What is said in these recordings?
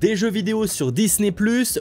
Des jeux vidéo sur Disney+,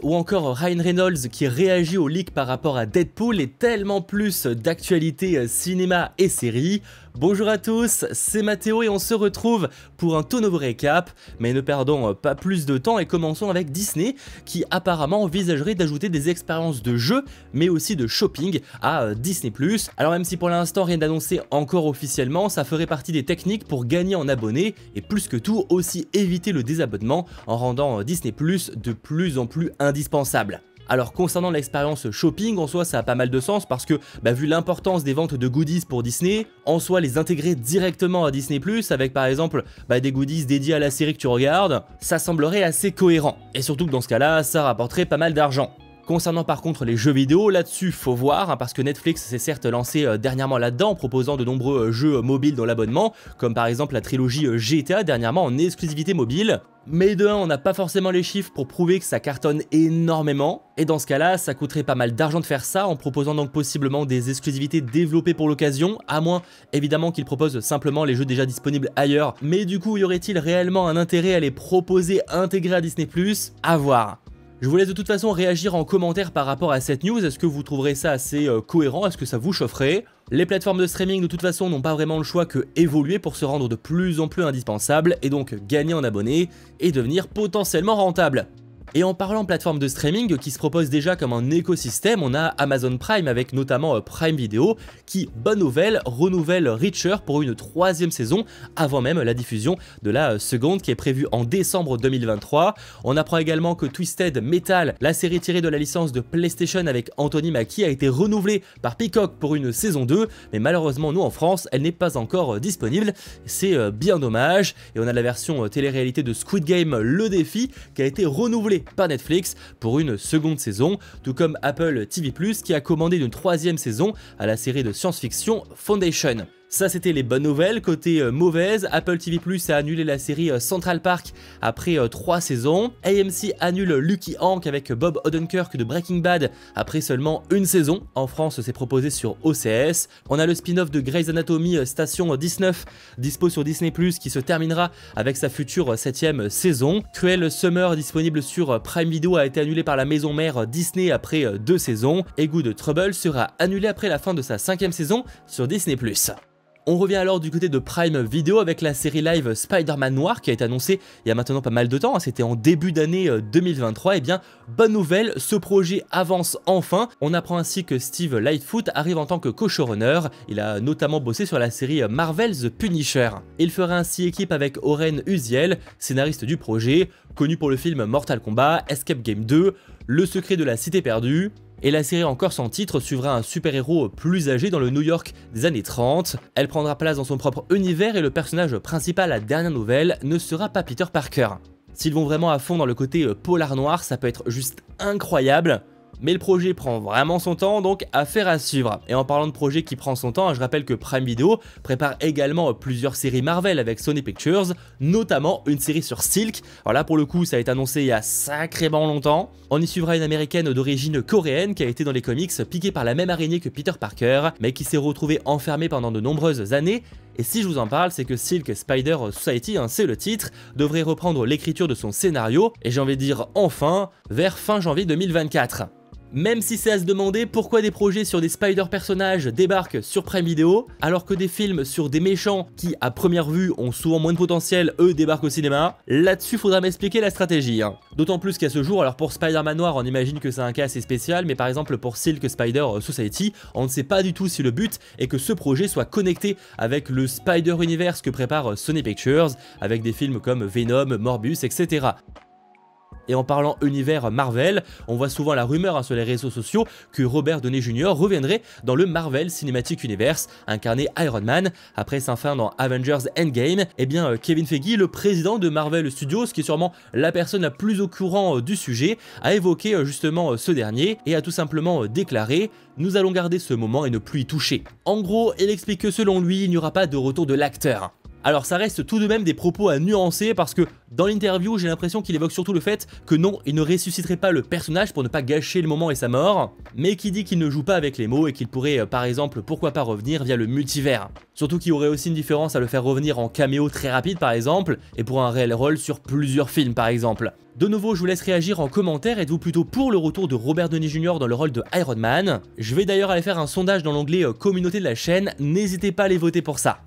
ou encore Ryan Reynolds qui réagit au leak par rapport à Deadpool et tellement plus d'actualités euh, cinéma et série. Bonjour à tous, c'est Mathéo et on se retrouve pour un tonneau nouveau récap, mais ne perdons pas plus de temps et commençons avec Disney qui apparemment envisagerait d'ajouter des expériences de jeu mais aussi de shopping à euh, Disney+. Alors même si pour l'instant rien d'annoncé encore officiellement, ça ferait partie des techniques pour gagner en abonnés et plus que tout aussi éviter le désabonnement en rendant euh, Disney+, de plus en plus indispensable. Alors concernant l'expérience shopping, en soi ça a pas mal de sens parce que bah, vu l'importance des ventes de goodies pour Disney, en soi les intégrer directement à Disney ⁇ avec par exemple bah, des goodies dédiés à la série que tu regardes, ça semblerait assez cohérent. Et surtout que dans ce cas-là, ça rapporterait pas mal d'argent. Concernant par contre les jeux vidéo, là-dessus faut voir, hein, parce que Netflix s'est certes lancé euh, dernièrement là-dedans en proposant de nombreux euh, jeux euh, mobiles dans l'abonnement, comme par exemple la trilogie GTA dernièrement en exclusivité mobile, mais de 1 on n'a pas forcément les chiffres pour prouver que ça cartonne énormément, et dans ce cas-là ça coûterait pas mal d'argent de faire ça en proposant donc possiblement des exclusivités développées pour l'occasion, à moins évidemment qu'ils proposent simplement les jeux déjà disponibles ailleurs, mais du coup y aurait-il réellement un intérêt à les proposer intégrés à Disney ⁇ À voir je vous laisse de toute façon réagir en commentaire par rapport à cette news. Est-ce que vous trouverez ça assez euh, cohérent Est-ce que ça vous chaufferait Les plateformes de streaming de toute façon n'ont pas vraiment le choix que évoluer pour se rendre de plus en plus indispensables et donc gagner en abonnés et devenir potentiellement rentable. Et en parlant plateforme de streaming qui se propose déjà comme un écosystème, on a Amazon Prime avec notamment euh, Prime Video qui, bonne nouvelle, renouvelle Richer pour une troisième saison avant même la diffusion de la euh, seconde qui est prévue en décembre 2023. On apprend également que Twisted Metal, la série tirée de la licence de PlayStation avec Anthony Mackie, a été renouvelée par Peacock pour une saison 2, mais malheureusement nous en France, elle n'est pas encore euh, disponible. C'est bien dommage. Et on a la version télé-réalité de Squid Game Le Défi qui a été renouvelée par Netflix pour une seconde saison, tout comme Apple TV ⁇ qui a commandé une troisième saison à la série de science-fiction Foundation. Ça, c'était les bonnes nouvelles. Côté euh, mauvaise, Apple TV Plus a annulé la série euh, Central Park après 3 euh, saisons. AMC annule Lucky Hank avec Bob Odenkirk de Breaking Bad après seulement une saison. En France, c'est proposé sur OCS. On a le spin-off de Grey's Anatomy Station 19, dispo sur Disney Plus, qui se terminera avec sa future 7 saison. Cruel Summer, disponible sur Prime Video, a été annulé par la maison mère Disney après 2 saisons. Et de Trouble sera annulé après la fin de sa cinquième saison sur Disney Plus. On revient alors du côté de Prime Video avec la série live Spider-Man Noir qui a été annoncée il y a maintenant pas mal de temps, hein. c'était en début d'année 2023, euh, et eh bien bonne nouvelle, ce projet avance enfin. On apprend ainsi que Steve Lightfoot arrive en tant que co-showrunner, il a notamment bossé sur la série Marvel's Punisher. Il fera ainsi équipe avec Oren Uziel, scénariste du projet, connu pour le film Mortal Kombat, Escape Game 2, Le secret de la cité perdue, et la série encore sans titre suivra un super-héros plus âgé dans le New York des années 30. Elle prendra place dans son propre univers et le personnage principal à dernière nouvelle ne sera pas Peter Parker. S'ils vont vraiment à fond dans le côté polar noir, ça peut être juste incroyable. Mais le projet prend vraiment son temps, donc affaire à suivre. Et en parlant de projet qui prend son temps, hein, je rappelle que Prime Video prépare également euh, plusieurs séries Marvel avec Sony Pictures, notamment une série sur Silk. Alors là, pour le coup, ça a été annoncé il y a sacrément longtemps. On y suivra une américaine d'origine coréenne qui a été dans les comics piquée par la même araignée que Peter Parker, mais qui s'est retrouvée enfermée pendant de nombreuses années et si je vous en parle, c'est que Silk Spider Society, hein, c'est le titre, devrait reprendre l'écriture de son scénario, et j'ai envie de dire enfin, vers fin janvier 2024. Même si c'est à se demander pourquoi des projets sur des spider personnages débarquent sur Prime Video, alors que des films sur des méchants qui à première vue ont souvent moins de potentiel, eux débarquent au cinéma, là-dessus faudra m'expliquer la stratégie. Hein. D'autant plus qu'à ce jour, alors pour Spider-Man Noir on imagine que c'est un cas assez spécial, mais par exemple pour Silk Spider euh, Society, on ne sait pas du tout si le but est que ce projet soit connecté avec le Spider-Universe que prépare Sony Pictures, avec des films comme Venom, Morbus, etc. Et en parlant univers Marvel, on voit souvent la rumeur hein, sur les réseaux sociaux que Robert Downey Jr. reviendrait dans le Marvel Cinematic Universe, incarné Iron Man, après sa fin dans Avengers Endgame. Et eh bien, euh, Kevin Feige, le président de Marvel Studios, qui est sûrement la personne la plus au courant euh, du sujet, a évoqué euh, justement ce dernier et a tout simplement déclaré nous allons garder ce moment et ne plus y toucher. En gros, il explique que selon lui, il n'y aura pas de retour de l'acteur. Alors ça reste tout de même des propos à nuancer parce que dans l'interview j'ai l'impression qu'il évoque surtout le fait que non il ne ressusciterait pas le personnage pour ne pas gâcher le moment et sa mort, mais qui dit qu'il ne joue pas avec les mots et qu'il pourrait euh, par exemple pourquoi pas revenir via le multivers. Surtout qu'il aurait aussi une différence à le faire revenir en caméo très rapide par exemple et pour un réel rôle sur plusieurs films par exemple. De nouveau, je vous laisse réagir en commentaire. Êtes-vous plutôt pour le retour de Robert Denis Jr. dans le rôle de Iron Man Je vais d'ailleurs aller faire un sondage dans l'onglet euh, communauté de la chaîne. N'hésitez pas à aller voter pour ça.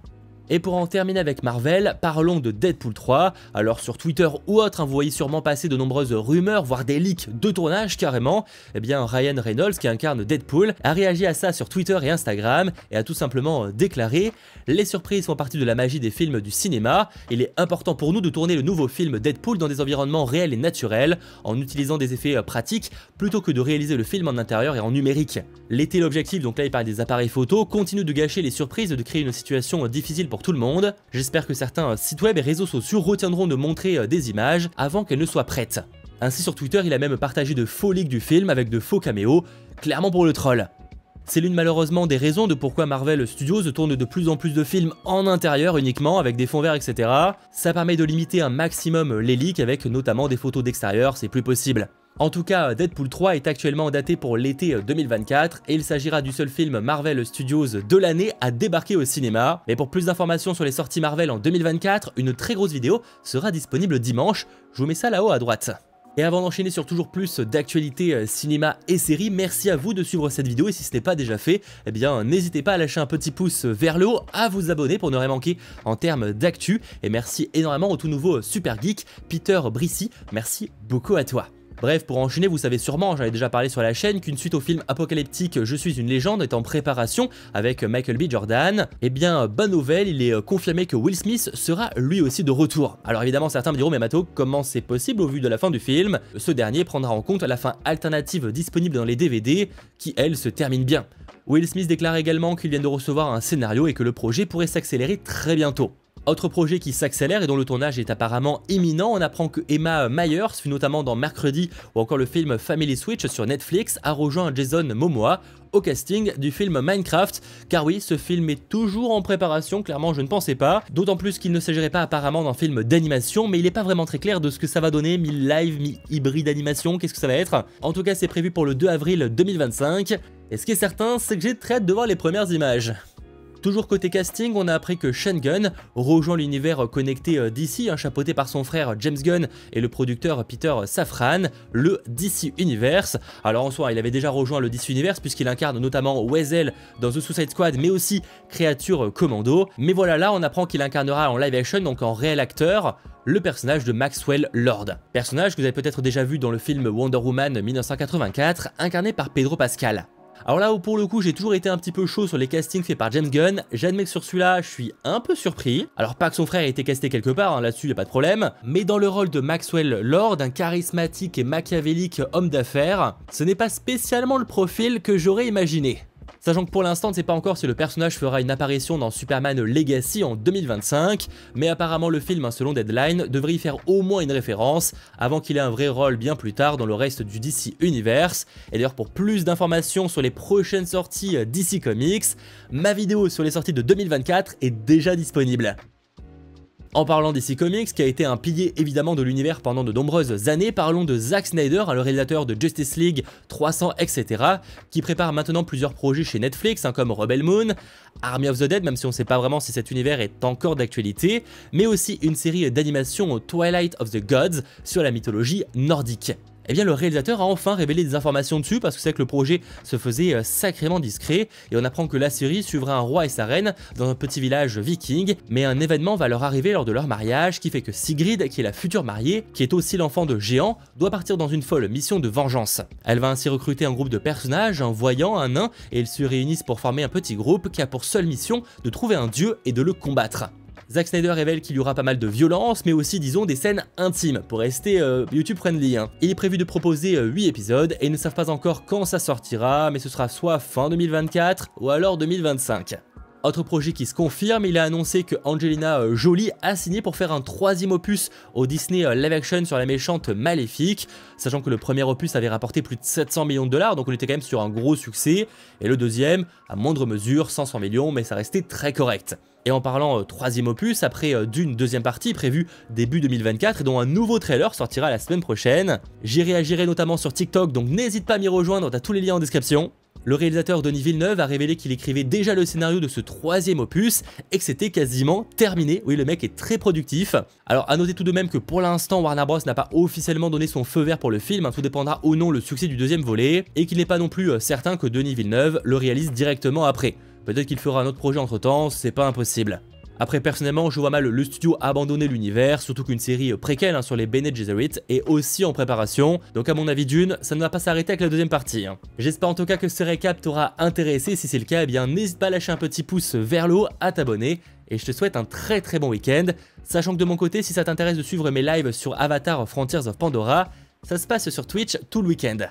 Et pour en terminer avec Marvel, parlons de Deadpool 3. Alors sur Twitter ou autre, hein, vous voyez sûrement passer de nombreuses rumeurs, voire des leaks de tournage carrément. Eh bien Ryan Reynolds, qui incarne Deadpool, a réagi à ça sur Twitter et Instagram et a tout simplement euh, déclaré « Les surprises font partie de la magie des films du cinéma. Il est important pour nous de tourner le nouveau film Deadpool dans des environnements réels et naturels, en utilisant des effets euh, pratiques plutôt que de réaliser le film en intérieur et en numérique. L'été, l'objectif, donc là il parle des appareils photo, continue de gâcher les surprises et de créer une situation euh, difficile pour pour tout le monde. J'espère que certains euh, sites web et réseaux sociaux retiendront de montrer euh, des images avant qu'elles ne soient prêtes. Ainsi sur Twitter, il a même partagé de faux leaks du film avec de faux caméos, clairement pour le troll. C'est l'une malheureusement des raisons de pourquoi Marvel Studios tourne de plus en plus de films en intérieur uniquement avec des fonds verts etc. Ça permet de limiter un maximum les leaks avec notamment des photos d'extérieur, c'est plus possible. En tout cas, Deadpool 3 est actuellement daté pour l'été 2024 euh, et il s'agira du seul film Marvel Studios de l'année à débarquer au cinéma. Mais pour plus d'informations sur les sorties Marvel en 2024, une très grosse vidéo sera disponible dimanche, je vous mets ça là-haut à droite. Et avant d'enchaîner sur toujours plus d'actualités euh, cinéma et séries, merci à vous de suivre cette vidéo et si ce n'est pas déjà fait, eh bien n'hésitez pas à lâcher un petit pouce vers le haut, à vous abonner pour ne rien manquer en termes d'actu, et merci énormément au tout nouveau super geek Peter Brissy, merci beaucoup à toi. Bref, pour enchaîner, vous savez sûrement, j'en ai déjà parlé sur la chaîne, qu'une suite au film apocalyptique Je suis une légende est en préparation avec Michael B. Jordan. Eh bien, bonne nouvelle, il est euh, confirmé que Will Smith sera lui aussi de retour. Alors évidemment, certains me diront, mais Mato, comment c'est possible au vu de la fin du film Ce dernier prendra en compte la fin alternative disponible dans les DVD, qui elle se termine bien. Will Smith déclare également qu'il vient de recevoir un scénario et que le projet pourrait s'accélérer très bientôt. Autre projet qui s'accélère et dont le tournage est apparemment imminent, on apprend que Emma Myers, fut notamment dans Mercredi ou encore le film Family Switch sur Netflix, a rejoint Jason Momoa au casting du film Minecraft, car oui, ce film est toujours en préparation, clairement je ne pensais pas, d'autant plus qu'il ne s'agirait pas apparemment d'un film d'animation, mais il n'est pas vraiment très clair de ce que ça va donner, mi-live, mi-hybride animation, qu'est-ce que ça va être En tout cas c'est prévu pour le 2 avril 2025, et ce qui est certain, c'est que j'ai très hâte de voir les premières images. Toujours côté casting, on a appris que Shane rejoint l'univers connecté euh, DC, hein, chapeauté par son frère James Gunn et le producteur Peter Safran, le DC Universe. Alors en soi, il avait déjà rejoint le DC Universe puisqu'il incarne notamment Wesel dans The Suicide Squad, mais aussi Créature Commando. Mais voilà, là on apprend qu'il incarnera en live action, donc en réel acteur, le personnage de Maxwell Lord. Personnage que vous avez peut-être déjà vu dans le film Wonder Woman 1984, incarné par Pedro Pascal. Alors là où pour le coup j'ai toujours été un petit peu chaud sur les castings faits par James Gunn, j'admets que sur celui-là je suis un peu surpris. Alors pas que son frère ait été casté quelque part, hein, là-dessus y a pas de problème, mais dans le rôle de Maxwell Lord, un charismatique et machiavélique homme d'affaires, ce n'est pas spécialement le profil que j'aurais imaginé. Sachant que pour l'instant, on ne sait pas encore si le personnage fera une apparition dans Superman Legacy en 2025, mais apparemment le film, hein, selon Deadline, devrait y faire au moins une référence avant qu'il ait un vrai rôle bien plus tard dans le reste du DC Universe. Et d'ailleurs, pour plus d'informations sur les prochaines sorties euh, DC Comics, ma vidéo sur les sorties de 2024 est déjà disponible. En parlant d'ici Comics, qui a été un pilier évidemment de l'univers pendant de nombreuses années, parlons de Zack Snyder, le réalisateur de Justice League 300, etc., qui prépare maintenant plusieurs projets chez Netflix, hein, comme Rebel Moon, Army of the Dead, même si on ne sait pas vraiment si cet univers est encore d'actualité, mais aussi une série d'animation Twilight of the Gods sur la mythologie nordique eh bien le réalisateur a enfin révélé des informations dessus parce que c'est que le projet se faisait euh, sacrément discret et on apprend que la série suivra un roi et sa reine dans un petit village viking, mais un événement va leur arriver lors de leur mariage qui fait que Sigrid, qui est la future mariée, qui est aussi l'enfant de géant, doit partir dans une folle mission de vengeance. Elle va ainsi recruter un groupe de personnages, un voyant, un nain, et ils se réunissent pour former un petit groupe qui a pour seule mission de trouver un dieu et de le combattre. Zack Snyder révèle qu'il y aura pas mal de violence, mais aussi disons des scènes intimes, pour rester euh, YouTube friendly. Hein. Il est prévu de proposer 8 euh, épisodes, et ils ne savent pas encore quand ça sortira, mais ce sera soit fin 2024, ou alors 2025. Autre projet qui se confirme, il a annoncé que Angelina euh, Jolie a signé pour faire un troisième opus au Disney euh, live action sur la méchante Maléfique, sachant que le premier opus avait rapporté plus de 700 millions de dollars, donc on était quand même sur un gros succès, et le deuxième, à moindre mesure, 500 millions, mais ça restait très correct. Et en parlant euh, troisième opus, après d'une deuxième partie prévue début 2024 et dont un nouveau trailer sortira la semaine prochaine. J'y réagirai notamment sur TikTok, donc n'hésite pas à m'y rejoindre, t'as tous les liens en description. Le réalisateur Denis Villeneuve a révélé qu'il écrivait déjà le scénario de ce troisième opus et que c'était quasiment terminé. Oui, le mec est très productif. Alors, à noter tout de même que pour l'instant, Warner Bros n'a pas officiellement donné son feu vert pour le film, tout dépendra ou non le succès du deuxième volet, et qu'il n'est pas non plus euh, certain que Denis Villeneuve le réalise directement après. Peut-être qu'il fera un autre projet entre temps, c'est pas impossible. Après personnellement je vois mal le studio abandonner l'univers, surtout qu'une série euh, préquelle hein, sur les Bene Gesserit est aussi en préparation, donc à mon avis d'une, ça ne va pas s'arrêter avec la deuxième partie. Hein. J'espère en tout cas que ce récap t'aura intéressé, si c'est le cas, eh bien n'hésite pas à lâcher un petit pouce vers le haut, à t'abonner, et je te souhaite un très très bon week-end, sachant que de mon côté, si ça t'intéresse de suivre mes lives sur Avatar Frontiers of Pandora, ça se passe sur Twitch tout le week-end.